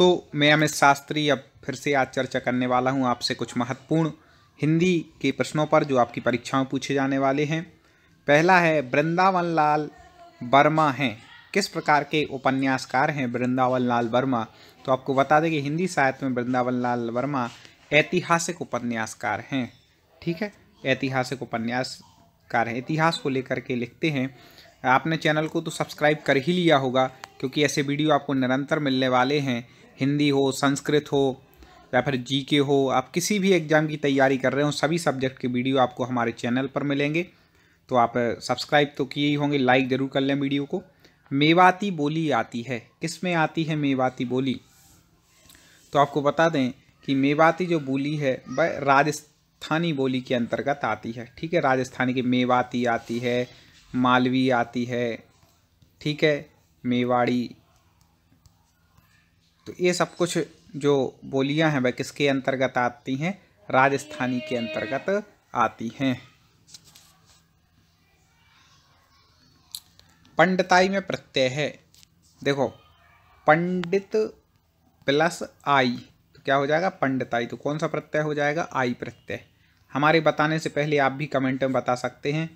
तो मैं अमित शास्त्री अब फिर से आज चर्चा करने वाला हूँ आपसे कुछ महत्वपूर्ण हिंदी के प्रश्नों पर जो आपकी परीक्षाओं पूछे जाने वाले हैं पहला है वृंदावन लाल वर्मा हैं किस प्रकार के उपन्यासकार हैं वृंदावन लाल वर्मा तो आपको बता दें कि हिंदी साहित्य में वृंदावन लाल वर्मा ऐतिहासिक उपन्यासकार हैं ठीक है ऐतिहासिक उपन्यासकार हैं इतिहास को लेकर के लिखते हैं आपने चैनल को तो सब्सक्राइब कर ही लिया होगा क्योंकि ऐसे वीडियो आपको निरंतर मिलने वाले हैं हिंदी हो संस्कृत हो या फिर जी के हो आप किसी भी एग्ज़ाम की तैयारी कर रहे हो सभी सब्जेक्ट के वीडियो आपको हमारे चैनल पर मिलेंगे तो आप सब्सक्राइब तो किए ही होंगे लाइक ज़रूर कर लें वीडियो को मेवाती बोली आती है किस में आती है मेवाती बोली तो आपको बता दें कि मेवाती जो बोली है वह राजस्थानी बोली के अंतर्गत आती है ठीक है राजस्थानी की मेवाती आती है मालवी आती है ठीक है मेवाड़ी तो ये सब कुछ जो बोलियां हैं वह किसके अंतर्गत आती हैं राजस्थानी के अंतर्गत आती हैं पंडिताई में प्रत्यय है देखो पंडित प्लस आई तो क्या हो जाएगा पंडिताई तो कौन सा प्रत्यय हो जाएगा आई प्रत्यय हमारे बताने से पहले आप भी कमेंट में बता सकते हैं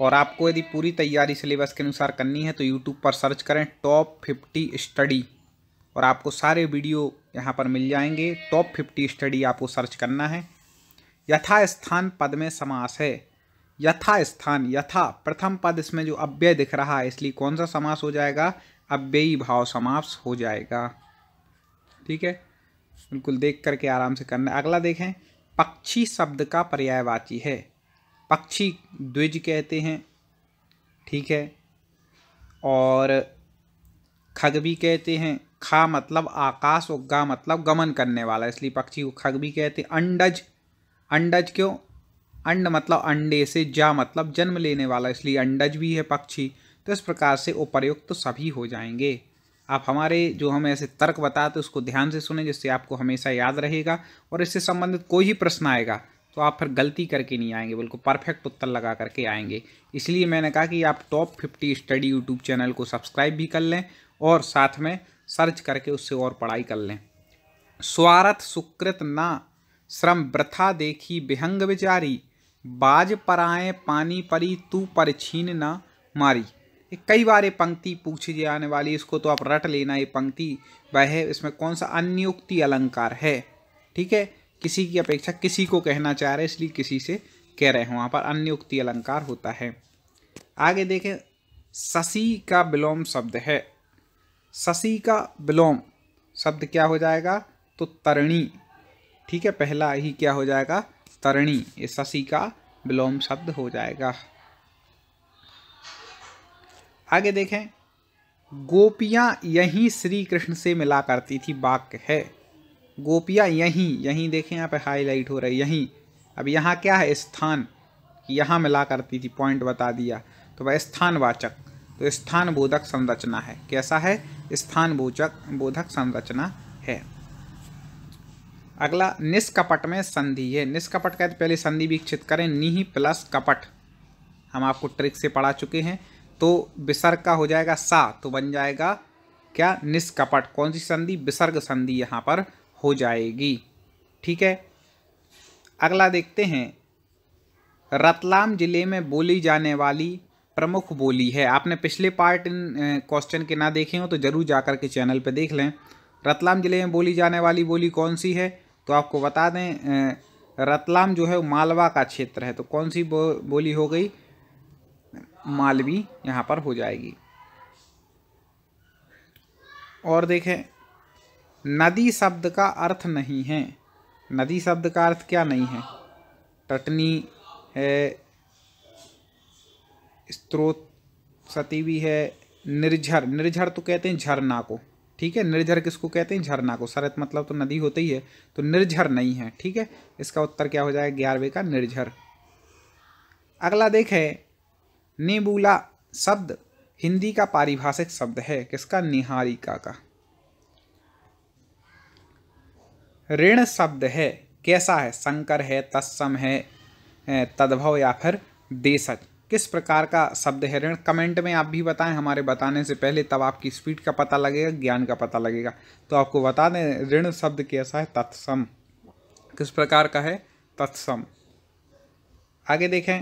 और आपको यदि पूरी तैयारी सिलेबस के अनुसार करनी है तो यूट्यूब पर सर्च करें टॉप फिफ्टी स्टडी और आपको सारे वीडियो यहाँ पर मिल जाएंगे टॉप फिफ्टी स्टडी आपको सर्च करना है यथास्थान पद में समास है यथास्थान यथा प्रथम पद इसमें जो अव्यय दिख रहा है इसलिए कौन सा समास हो जाएगा अव्ययी भाव समास हो जाएगा ठीक है बिल्कुल देख करके आराम से करना अगला देखें पक्षी शब्द का पर्यायवाची है पक्षी द्विज कहते हैं ठीक है और खग भी कहते हैं खा मतलब आकाश और गा मतलब गमन करने वाला इसलिए पक्षी को खग भी कहते अंडज अंडज क्यों अंड मतलब अंडे से जा मतलब जन्म लेने वाला इसलिए अंडज भी है पक्षी तो इस प्रकार से उपयुक्त तो सभी हो जाएंगे आप हमारे जो हम ऐसे तर्क बताते उसको ध्यान से सुने जिससे आपको हमेशा याद रहेगा और इससे संबंधित कोई ही प्रश्न आएगा तो आप फिर गलती करके नहीं आएंगे बिल्कुल परफेक्ट उत्तर लगा करके आएंगे इसलिए मैंने कहा कि आप top fifty study YouTube channel को सब्सक्राइब भी कर लें और साथ में सर्च करके उससे और पढ़ाई कर लें स्वार्थ सुकृत ना श्रम व्रथा देखी बिहंग विचारी बाज पराए पानी परी तू पर छीन ना मारी कई बार ये पंक्ति पूछी जाने वाली इसको तो आप रट लेना ये पंक्ति वह है इसमें कौन सा अन्युक्ति अलंकार है ठीक है किसी की अपेक्षा किसी को कहना चाह रहे इसलिए किसी से कह रहे हैं वहाँ पर अन्युक्ति अलंकार होता है आगे देखें शशि का विलोम शब्द है शशि का विलोम शब्द क्या हो जाएगा तो तरणी ठीक है पहला ही क्या हो जाएगा तरणी ये शशि का विलोम शब्द हो जाएगा आगे देखें गोपियाँ यहीं श्री कृष्ण से मिला करती थी वाक्य है गोपियाँ यहीं यहीं देखें यहाँ पे हाईलाइट हो रही यहीं अब यहाँ क्या है स्थान यहाँ मिला करती थी पॉइंट बता दिया तो वह स्थानवाचक तो स्थान बोधक संरचना है कैसा है स्थान बोचक बोधक संरचना है अगला निष्कपट में संधि है निष्कपट कहते पहले संधि विकसित करें निह प्लस कपट हम आपको ट्रिक से पढ़ा चुके हैं तो विसर्ग का हो जाएगा सा तो बन जाएगा क्या निष्कपट कौन सी संधि विसर्ग संधि यहाँ पर हो जाएगी ठीक है अगला देखते हैं रतलाम जिले में बोली जाने वाली प्रमुख बोली है आपने पिछले पार्ट इन क्वेश्चन के ना देखे हो तो ज़रूर जाकर के चैनल पर देख लें रतलाम ज़िले में बोली जाने वाली बोली कौन सी है तो आपको बता दें रतलाम जो है मालवा का क्षेत्र है तो कौन सी बो, बोली हो गई मालवी यहाँ पर हो जाएगी और देखें नदी शब्द का अर्थ नहीं है नदी शब्द का अर्थ क्या नहीं है टटनी है स्त्रोत सती भी है निर्झर निर्झर तो कहते हैं झरना को ठीक है निर्झर किसको कहते हैं झरना को सरत मतलब तो नदी होती ही है तो निर्झर नहीं है ठीक है इसका उत्तर क्या हो जाएगा ग्यारहवें का निर्झर अगला है नेबूला शब्द हिंदी का पारिभाषिक शब्द है किसका निहारिका का ऋण शब्द है कैसा है शंकर है तत्सम है तद्भव या फिर देशज किस प्रकार का शब्द है ऋण कमेंट में आप भी बताएं हमारे बताने से पहले तब आपकी स्पीड का पता लगेगा ज्ञान का पता लगेगा तो आपको बता दें ऋण शब्द कैसा है तत्सम किस प्रकार का है तत्सम आगे देखें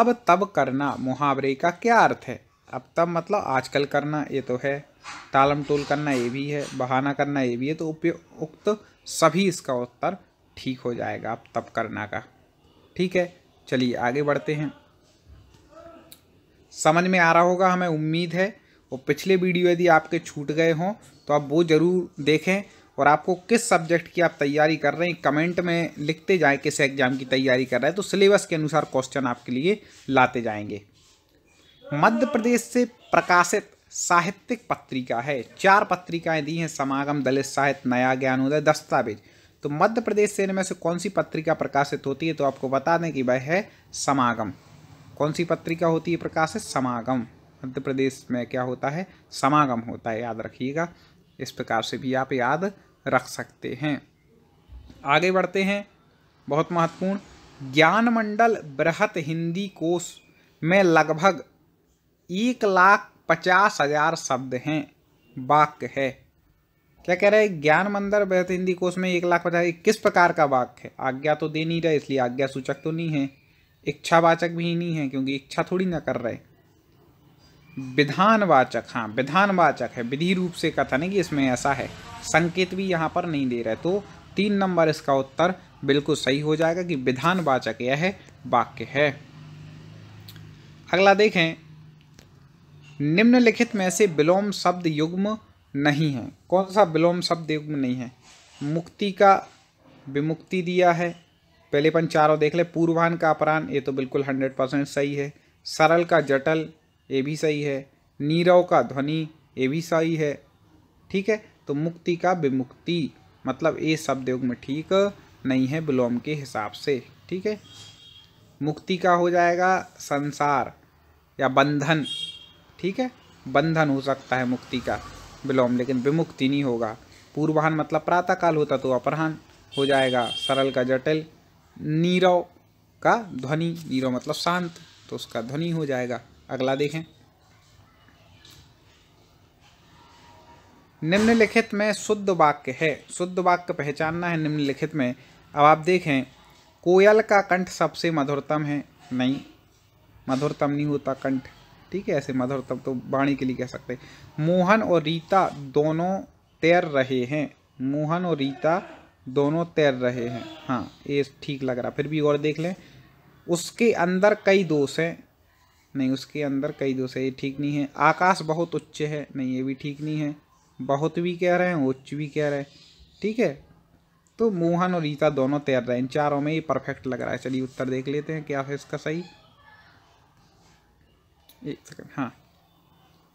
अब तब करना मुहावरे का क्या अर्थ है अब तब मतलब आजकल करना ये तो है टालम टोल करना ये भी है बहाना करना ये भी है तो उपयुक्त सभी इसका उत्तर ठीक हो जाएगा अब तब करना का ठीक है चलिए आगे बढ़ते हैं समझ में आ रहा होगा हमें उम्मीद है और पिछले वीडियो यदि आपके छूट गए हों तो आप वो ज़रूर देखें और आपको किस सब्जेक्ट की आप तैयारी कर रहे हैं कमेंट में लिखते जाएं किस एग्ज़ाम की तैयारी कर रहे हैं तो सिलेबस के अनुसार क्वेश्चन आपके लिए लाते जाएंगे मध्य प्रदेश से प्रकाशित साहित्यिक पत्रिका है चार पत्रिकाएं दी हैं समागम दलित साहित्य नया ज्ञानोदय दस्तावेज तो मध्य प्रदेश से इनमें से कौन सी पत्रिका प्रकाशित होती है तो आपको बता दें कि वह है समागम कौन सी पत्रिका होती है प्रकाशित समागम मध्य प्रदेश में क्या होता है समागम होता है याद रखिएगा इस प्रकार से भी आप याद रख सकते हैं आगे बढ़ते हैं बहुत महत्वपूर्ण ज्ञान मंडल बृहत हिंदी कोश में लगभग एक लाख पचास हजार शब्द हैं वाक्य है क्या कह रहे हैं ज्ञान मंदिर व्यर्थ हिंदी कोष में एक लाख पचास किस प्रकार का वाक्य है आज्ञा तो दे नहीं रहे इसलिए आज्ञा सूचक तो नहीं है इच्छावाचक भी नहीं है क्योंकि इच्छा थोड़ी ना कर रहे विधानवाचक हाँ विधानवाचक है विधि रूप से कथन है कि इसमें ऐसा है संकेत भी यहाँ पर नहीं दे रहे तो तीन नंबर इसका उत्तर बिल्कुल सही हो जाएगा कि विधानवाचक यह है वाक्य है अगला देखें निम्नलिखित में से विलोम शब्द युग्म नहीं है कौन सा विलोम शब्द युग्म नहीं है मुक्ति का विमुक्ति दिया है पहले अपन चारों देख ले पूर्वान का अपराण ये तो बिल्कुल हंड्रेड परसेंट सही है सरल का जटल ये भी सही है नीरव का ध्वनि ये भी सही है ठीक है तो मुक्ति का विमुक्ति मतलब ये शब्द युग्म ठीक नहीं है विलोम के हिसाब से ठीक है मुक्ति का हो जाएगा संसार या बंधन ठीक है बंधन हो सकता है मुक्ति का विलोम लेकिन विमुक्ति नहीं होगा पूर्वाहन मतलब प्रातःकाल होता तो अपराहन हो जाएगा सरल का जटिल नीरव का ध्वनि नीरव मतलब शांत तो उसका ध्वनि हो जाएगा अगला देखें निम्नलिखित में शुद्ध वाक्य है शुद्ध वाक्य पहचानना है निम्नलिखित में अब आप देखें कोयल का कंठ सबसे मधुरतम है नहीं मधुरतम नहीं होता कंठ ठीक है ऐसे मधुर तब तो वाणी के लिए कह सकते हैं मोहन और रीता दोनों तैर रहे हैं मोहन और रीता दोनों तैर रहे हैं हाँ ये ठीक लग रहा फिर भी और देख लें उसके अंदर कई दोष हैं नहीं उसके अंदर कई दोष है ये ठीक नहीं है आकाश बहुत उच्च है नहीं ये भी ठीक नहीं है बहुत भी कह रहे हैं उच्च भी कह रहे हैं ठीक है तो मोहन और रीता दोनों तैर रहे हैं इन चारों में ये परफेक्ट लग रहा है चलिए उत्तर देख लेते हैं क्या है इसका सही एक सेकंड हाँ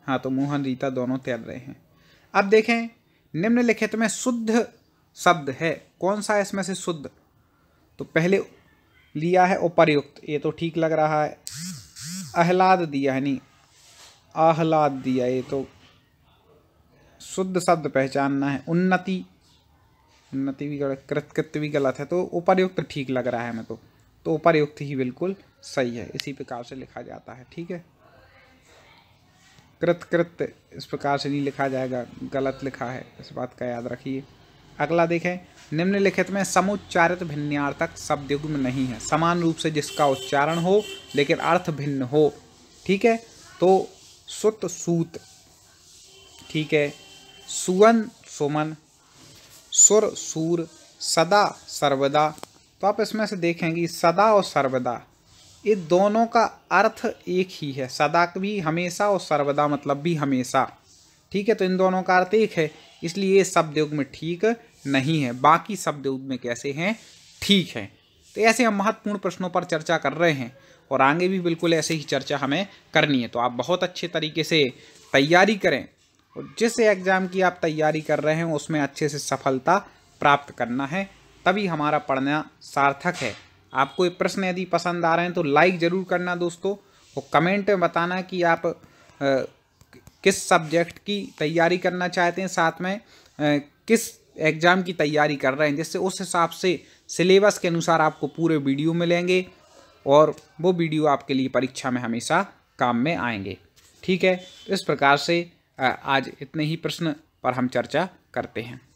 हाँ तो मोहन रीता दोनों तैर रहे हैं अब देखें निम्नलिखित में शुद्ध शब्द है कौन सा इसमें से शुद्ध तो पहले लिया है उपरयुक्त ये तो ठीक लग रहा है आह्लाद दिया है नहीं आह्लाद दिया ये तो शुद्ध शब्द पहचानना है उन्नति उन्नति भी गलत कृतकृत भी गलत है तो उपरयुक्त ठीक लग रहा है मैं तो तो उपरयुक्त ही बिल्कुल सही है इसी प्रकार से लिखा जाता है ठीक है कृत कृत इस प्रकार से नहीं लिखा जाएगा गलत लिखा है इस बात का याद रखिए अगला देखें निम्नलिखित में समुच्चारित भिन्नार्थक शब्द युग्म नहीं है समान रूप से जिसका उच्चारण हो लेकिन अर्थ भिन्न हो ठीक है तो सुत सूत ठीक है सुवन सुमन सुर सूर सदा सर्वदा तो आप इसमें से देखेंगे सदा और सर्वदा ये दोनों का अर्थ एक ही है सदा भी हमेशा और सर्वदा मतलब भी हमेशा ठीक है तो इन दोनों का अर्थ एक है इसलिए ये युग में ठीक नहीं है बाकी शब्द युग में कैसे हैं ठीक है तो ऐसे हम महत्वपूर्ण प्रश्नों पर चर्चा कर रहे हैं और आगे भी बिल्कुल ऐसे ही चर्चा हमें करनी है तो आप बहुत अच्छे तरीके से तैयारी करें और जिस एग्ज़ाम की आप तैयारी कर रहे हैं उसमें अच्छे से सफलता प्राप्त करना है तभी हमारा पढ़ना सार्थक है आपको ये प्रश्न यदि पसंद आ रहे हैं तो लाइक ज़रूर करना दोस्तों और कमेंट में बताना कि आप आ, किस सब्जेक्ट की तैयारी करना चाहते हैं साथ में आ, किस एग्ज़ाम की तैयारी कर रहे हैं जिससे उस हिसाब से सिलेबस के अनुसार आपको पूरे वीडियो मिलेंगे और वो वीडियो आपके लिए परीक्षा में हमेशा काम में आएंगे ठीक है इस प्रकार से आज इतने ही प्रश्न पर हम चर्चा करते हैं